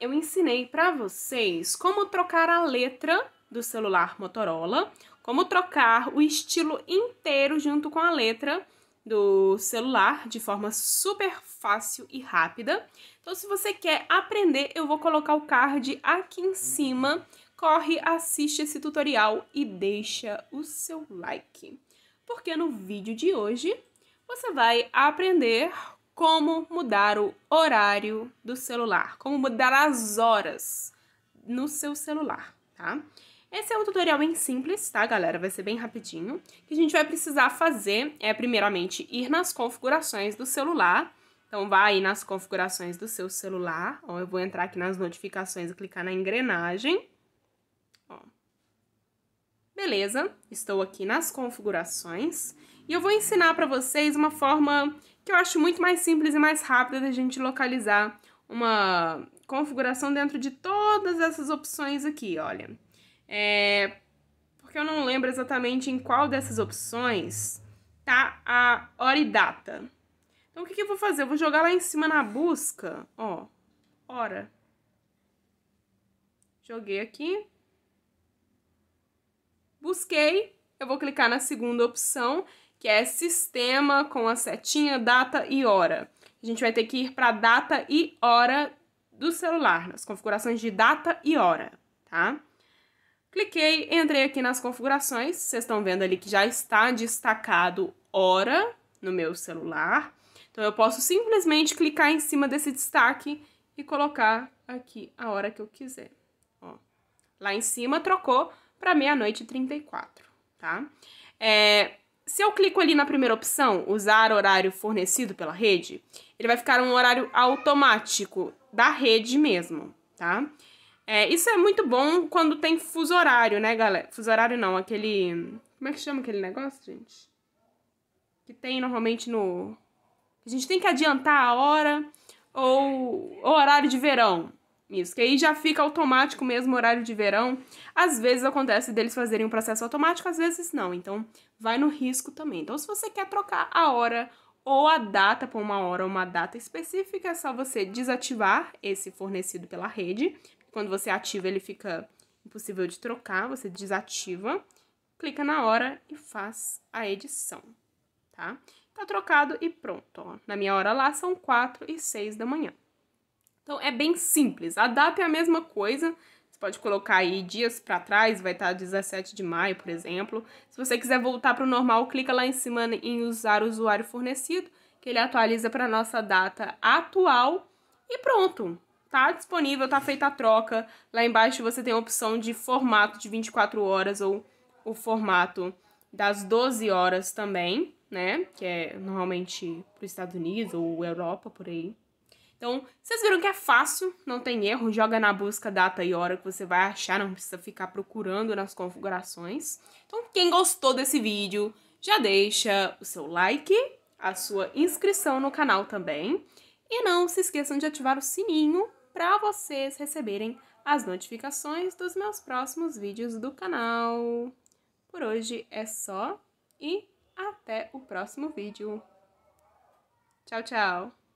eu ensinei para vocês como trocar a letra do celular Motorola, como trocar o estilo inteiro junto com a letra do celular de forma super fácil e rápida. Então, se você quer aprender, eu vou colocar o card aqui em cima. Corre, assiste esse tutorial e deixa o seu like. Porque no vídeo de hoje você vai aprender como mudar o horário do celular, como mudar as horas no seu celular, tá? Esse é um tutorial bem simples, tá, galera? Vai ser bem rapidinho. O que a gente vai precisar fazer é, primeiramente, ir nas configurações do celular. Então, vai aí nas configurações do seu celular. Ó, eu vou entrar aqui nas notificações e clicar na engrenagem. Ó. Beleza, estou aqui nas configurações. E eu vou ensinar para vocês uma forma que eu acho muito mais simples e mais rápida da gente localizar uma configuração dentro de todas essas opções aqui, olha. É, porque eu não lembro exatamente em qual dessas opções tá a hora e data. Então, o que, que eu vou fazer? Eu vou jogar lá em cima na busca, ó, hora. Joguei aqui. Busquei, eu vou clicar na segunda opção que é sistema com a setinha data e hora. A gente vai ter que ir para data e hora do celular, nas configurações de data e hora, tá? Cliquei, entrei aqui nas configurações, vocês estão vendo ali que já está destacado hora no meu celular. Então eu posso simplesmente clicar em cima desse destaque e colocar aqui a hora que eu quiser. Ó, lá em cima trocou para meia-noite e 34, tá? É, se eu clico ali na primeira opção, usar horário fornecido pela rede, ele vai ficar um horário automático da rede mesmo, tá? É, isso é muito bom quando tem fuso horário, né, galera? Fuso horário não, aquele... Como é que chama aquele negócio, gente? Que tem normalmente no... A gente tem que adiantar a hora ou o horário de verão. Isso, que aí já fica automático mesmo horário de verão. Às vezes acontece deles fazerem um processo automático, às vezes não. Então, vai no risco também. Então, se você quer trocar a hora ou a data por uma hora ou uma data específica, é só você desativar esse fornecido pela rede. Quando você ativa, ele fica impossível de trocar, você desativa, clica na hora e faz a edição, tá? Tá trocado e pronto, ó. Na minha hora lá são 4 e 6 da manhã. Então é bem simples. A data é a mesma coisa. Você pode colocar aí dias para trás, vai tá estar 17 de maio, por exemplo. Se você quiser voltar para o normal, clica lá em cima em usar o usuário fornecido, que ele atualiza para nossa data atual e pronto. Tá disponível, tá feita a troca. Lá embaixo você tem a opção de formato de 24 horas ou o formato das 12 horas também, né? Que é normalmente para os Estados Unidos ou Europa por aí. Então, vocês viram que é fácil, não tem erro, joga na busca data e hora que você vai achar, não precisa ficar procurando nas configurações. Então, quem gostou desse vídeo, já deixa o seu like, a sua inscrição no canal também. E não se esqueçam de ativar o sininho para vocês receberem as notificações dos meus próximos vídeos do canal. Por hoje é só e até o próximo vídeo. Tchau, tchau!